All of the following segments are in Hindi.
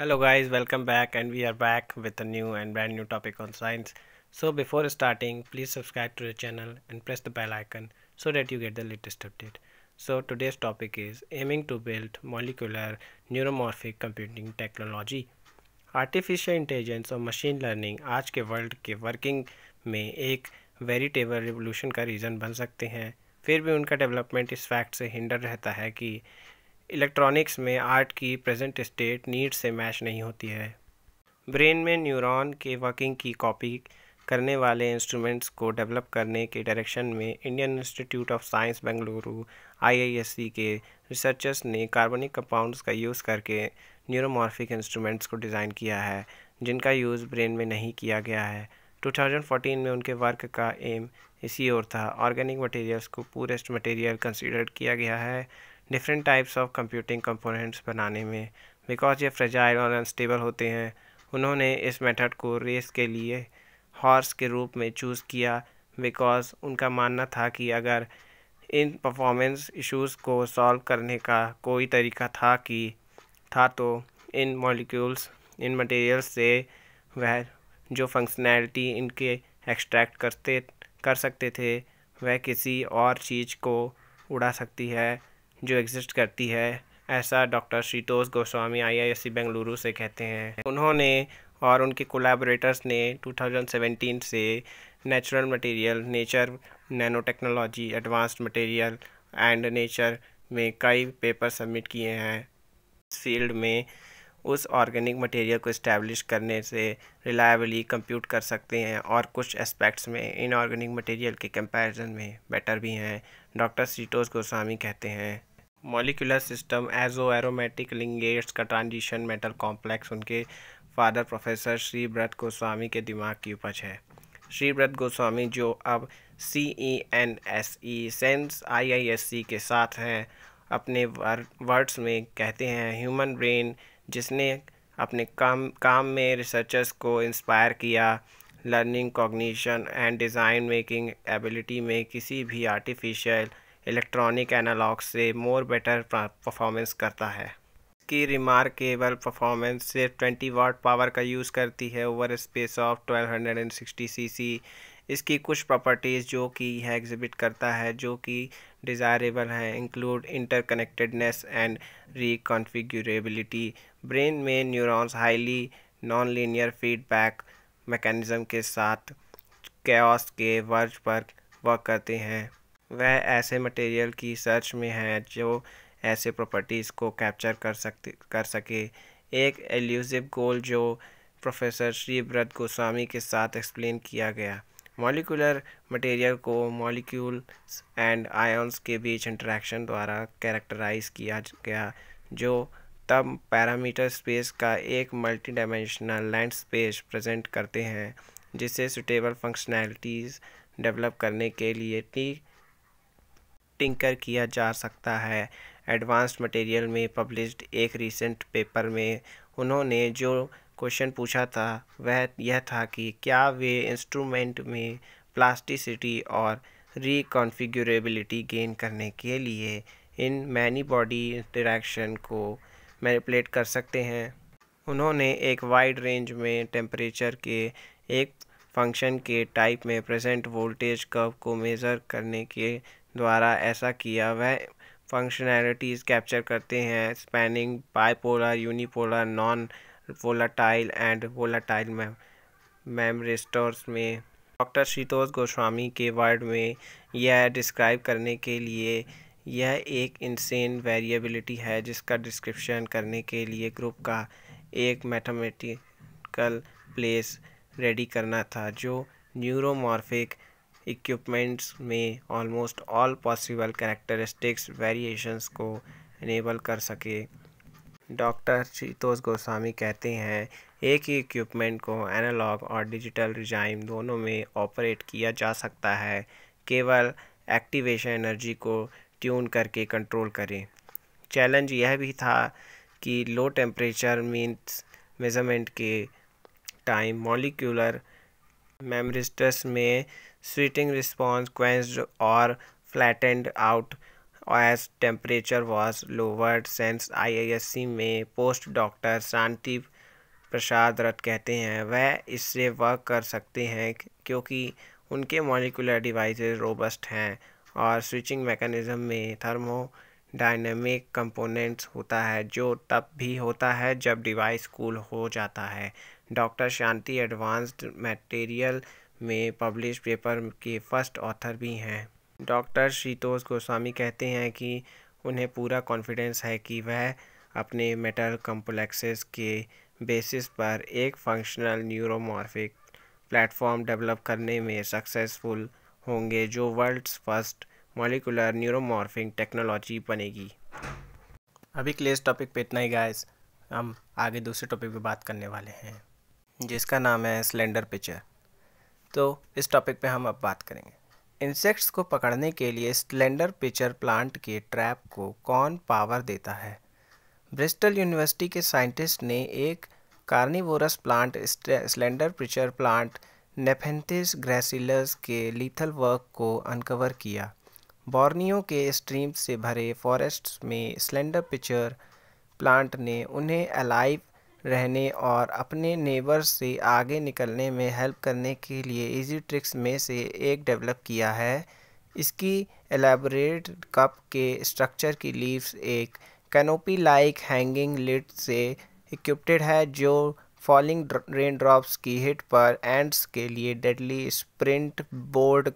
hello guys welcome back and we are back with a new and brand new topic on science so before starting please subscribe to the channel and press the bell icon so that you get the latest update so today's topic is aiming to build molecular neuromorphic computing technology artificial intelligence or machine learning. आज के वर्ल्ड के वर्किंग में एक veritable revolution का रीज़न बन सकते हैं फिर भी उनका डेवलपमेंट इस फैक्ट से हिंडर रहता है कि इलेक्ट्रॉनिक्स में आर्ट की प्रेजेंट स्टेट नीड से मैच नहीं होती है ब्रेन में न्यूरॉन के वर्किंग की कॉपी करने वाले इंस्ट्रूमेंट्स को डेवलप करने के डायरेक्शन में Indian Institute of Science Bengaluru आई के रिसर्चर्स ने कार्बनिक कंपाउंड्स का यूज़ करके न्यूरोमॉर्फिक इंस्ट्रूमेंट्स को डिज़ाइन किया है जिनका यूज़ ब्रेन में नहीं किया गया है 2014 में उनके वर्क का एम इसी ओर था ऑर्गेनिक मटेरियल्स को पूरेस्ट मटेरियल कंसिडर किया गया है different types of computing components बनाने में बिकॉज ये फ्रेजाइल और अनस्टेबल होते हैं उन्होंने इस मेथड को रेस के लिए हॉर्स के रूप में चूज़ किया बिकॉज उनका मानना था कि अगर इन परफॉर्मेंस इश्यूज को सॉल्व करने का कोई तरीका था कि था तो इन मॉलिक्यूल्स इन मटेरियल्स से वह जो फंक्शनैलिटी इनके एक्सट्रैक्ट करते कर सकते थे वह किसी और चीज़ को उड़ा सकती है जो एग्जिस्ट करती है ऐसा डॉक्टर श्रीतोष गोस्वामी आईआईएससी बेंगलुरु से कहते हैं उन्होंने और उनके कोलैबोरेटर्स ने 2017 से natural material Nature nano technology advanced material and Nature में कई पेपर सबमिट किए हैं फील्ड में उस ऑर्गेनिक मटेरियल को इस्टेब्लिश करने से रिलायबली कंप्यूट कर सकते हैं और कुछ एस्पेक्ट्स में इनऑर्गेनिक मटेरियल के कंपैरिजन में बेटर भी हैं डॉक्टर सीटोस गोस्वामी कहते हैं molecular system azo aromatic ligands का ट्रांजिशन मेटल कॉम्प्लेक्स उनके फादर प्रोफेसर श्री व्रत गोस्वामी के दिमाग की उपज है श्री व्रत गोस्वामी जो अब C E N S E CeNSE I I S C के साथ हैं अपने वर्ड्स में कहते हैं ह्यूमन ब्रेन जिसने अपने काम काम में रिसर्चर्स को इंस्पायर किया learning cognition and design making ability में किसी भी आर्टिफिशियल इलेक्ट्रॉनिक एनालॉग से मोर बेटर परफॉर्मेंस करता है इसकी रिमार्केबल परफॉर्मेंस सिर्फ 20 वाट पावर का यूज़ करती है ओवर स्पेस ऑफ 1260 सीसी इसकी कुछ प्रॉपर्टीज़ जो कि यह एग्जिबिट करता है जो कि डिज़ायरेबल हैं include interconnectedness and reconfigurability brain में neurons highly non linear feedback mechanism के साथ कैस के वर्ज पर वर्क करते हैं वह ऐसे मटेरियल की सर्च में है जो ऐसे प्रॉपर्टीज़ को कैप्चर कर सकते कर सके एक एल्यूसिव गोल जो प्रोफेसर श्री व्रत गोस्वामी के साथ एक्सप्लेन किया गया मॉलिकुलर मटेरियल को मॉलिक्यूल्स एंड आयंस के बीच इंटरेक्शन द्वारा कैरेक्टराइज किया गया जो तब पैरामीटर स्पेस का एक multi dimensional land space present करते हैं जिसे सुटेबल फंक्शनैलिटीज़ डेवलप करने के लिए टी टिंकर किया जा सकता है एडवांस्ड मटेरियल में पब्लिश्ड एक रिसेंट पेपर में उन्होंने जो क्वेश्चन पूछा था वह यह था कि क्या वे इंस्ट्रूमेंट में प्लास्टिसिटी और रिकॉन्फिगरेबिलिटी गेन करने के लिए इन मैनी बॉडी इंटरेक्शन को मैनिपुलेट कर सकते हैं उन्होंने एक वाइड रेंज में टेम्परेचर के एक फंक्शन के टाइप में प्रेजेंट वोल्टेज कर्व को मेज़र करने के द्वारा ऐसा किया वह फंक्शनैलिटीज़ कैप्चर करते हैं spanning bipolar unipolar non volatile and volatile mem memristors में डॉक्टर शीतोष गोस्वामी के वर्ड में यह डिस्क्राइब करने के लिए यह एक इंसेन वेरिएबिलिटी है जिसका डिस्क्रिप्शन करने के लिए ग्रुप का एक मैथमेटिकल प्लेस रेडी करना था जो न्यूरोमॉर्फिक इक्विपमेंट्स में almost all possible characteristics variations को इनेबल कर सके डॉक्टर शीतोष गोस्वामी कहते हैं एक ही इक्विपमेंट को एनालॉग और डिजिटल रिजाइम दोनों में ऑपरेट किया जा सकता है केवल एक्टिवेशन एनर्जी को ट्यून करके कंट्रोल करें चैलेंज यह भी था कि लो टेम्परेचर मीन्स मेज़रमेंट के टाइम मॉलिक्यूलर मेमरिस्टस में Sweating response quenched or flattened out as temperature was I S C में पोस्ट डॉक्टर शांति प्रसाद रथ कहते हैं वह इससे वर्क कर सकते हैं क्योंकि उनके मॉलिकुलर डिवाइसेस रोबस्ट हैं और स्विचिंग मैकेनिज्म में थर्मो डायनेमिक कंपोनेंट्स होता है जो तब भी होता है जब डिवाइस कूल हो जाता है डॉक्टर शांति एडवांस्ड मटेरियल में पब्लिश पेपर के फर्स्ट ऑथर भी हैं डॉक्टर श्रीतोष गोस्वामी कहते हैं कि उन्हें पूरा कॉन्फिडेंस है कि वह अपने मेटल कम्प्लेक्सेस के बेसिस पर एक फंक्शनल न्यूरोमॉर्फिक प्लेटफॉर्म डेवलप करने में सक्सेसफुल होंगे जो world's first molecular neuromorphing technology बनेगी अभी के लिए इस टॉपिक पे इतना ही गाइस हम आगे दूसरे टॉपिक पे बात करने वाले हैं जिसका नाम है स्लेंडर पिक्चर तो इस टॉपिक पे हम अब बात करेंगे इंसेक्ट्स को पकड़ने के लिए स्लेंडर पिचर प्लांट के ट्रैप को कौन पावर देता है ब्रिस्टल यूनिवर्सिटी के साइंटिस्ट ने एक carnivorous plant slender pitcher plant Nepenthes gracilis के लीथल वर्क को अनकवर किया बॉर्नियो के स्ट्रीम से भरे फॉरेस्ट्स में स्लेंडर पिचर प्लांट ने उन्हें अलाइव रहने और अपने नेबर से आगे निकलने में हेल्प करने के लिए इजी ट्रिक्स में से एक डेवलप किया है इसकी एलेबरेट कप के स्ट्रक्चर की लीव्स एक कैनोपी लाइक हैंगिंग लिट से इक्विप्टेड है जो फॉलिंग रेन ड्रॉप्स की हिट पर एंड्स के लिए डेडली स्प्रिंट बोर्ड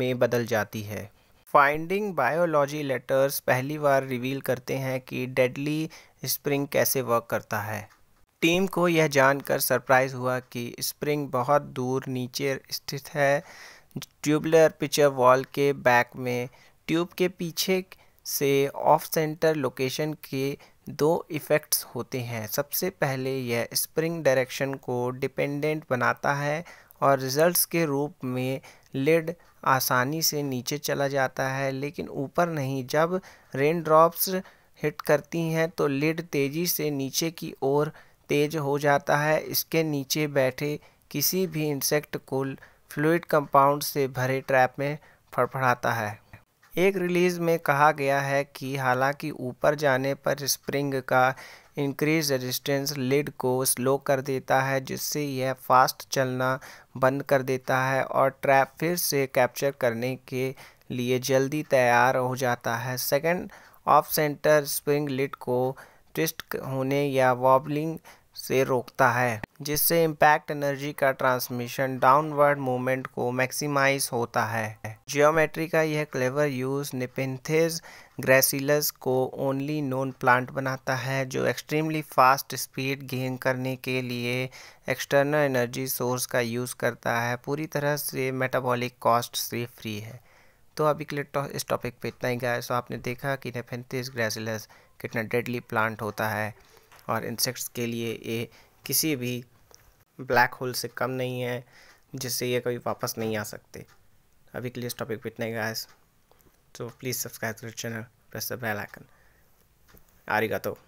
में बदल जाती है फाइंडिंग बायोलॉजी लेटर्स पहली बार रिवील करते हैं कि डेडली स्प्रिंग कैसे वर्क करता है टीम को यह जानकर सरप्राइज हुआ कि स्प्रिंग बहुत दूर नीचे स्थित है ट्यूबलर पिचर वॉल के बैक में ट्यूब के पीछे से ऑफ सेंटर लोकेशन के दो इफ़ेक्ट्स होते हैं सबसे पहले यह स्प्रिंग डायरेक्शन को डिपेंडेंट बनाता है और रिजल्ट्स के रूप में लिड आसानी से नीचे चला जाता है लेकिन ऊपर नहीं जब रेन ड्रॉप्स हिट करती हैं तो लिड तेज़ी से नीचे की ओर तेज हो जाता है इसके नीचे बैठे किसी भी इंसेक्ट को फ्लूड कंपाउंड से भरे ट्रैप में फड़फड़ाता है एक रिलीज़ में कहा गया है कि हालांकि ऊपर जाने पर स्प्रिंग का इंक्रीज रेजिस्टेंस लिड को स्लो कर देता है जिससे यह फास्ट चलना बंद कर देता है और ट्रैप फिर से कैप्चर करने के लिए जल्दी तैयार हो जाता है second off centre spring lid को ट्विस्ट होने या वॉबलिंग से रोकता है जिससे इम्पैक्ट एनर्जी का ट्रांसमिशन डाउनवर्ड मूवमेंट को मैक्सिमाइज होता है जियोमेट्री का यह क्लेवर यूज़ निपिनथेज ग्रेसिलस को ओनली नोन प्लांट बनाता है जो एक्सट्रीमली फास्ट स्पीड गेन करने के लिए एक्सटर्नल एनर्जी सोर्स का यूज़ करता है पूरी तरह से मेटाबॉलिक कॉस्ट से फ्री है तो अभी के लिए तो इस टॉपिक पे इतना ही गाय सो तो आपने देखा कि नेफेंथिस ग्रेसिलस कितना डेडली प्लांट होता है और इंसेक्ट्स के लिए ये किसी भी ब्लैक होल से कम नहीं है जिससे ये कभी वापस नहीं आ सकते अभी के लिए इस टॉपिक पर इतना ही गाइस तो please subscribe to channel press the bell icon आरिगा तो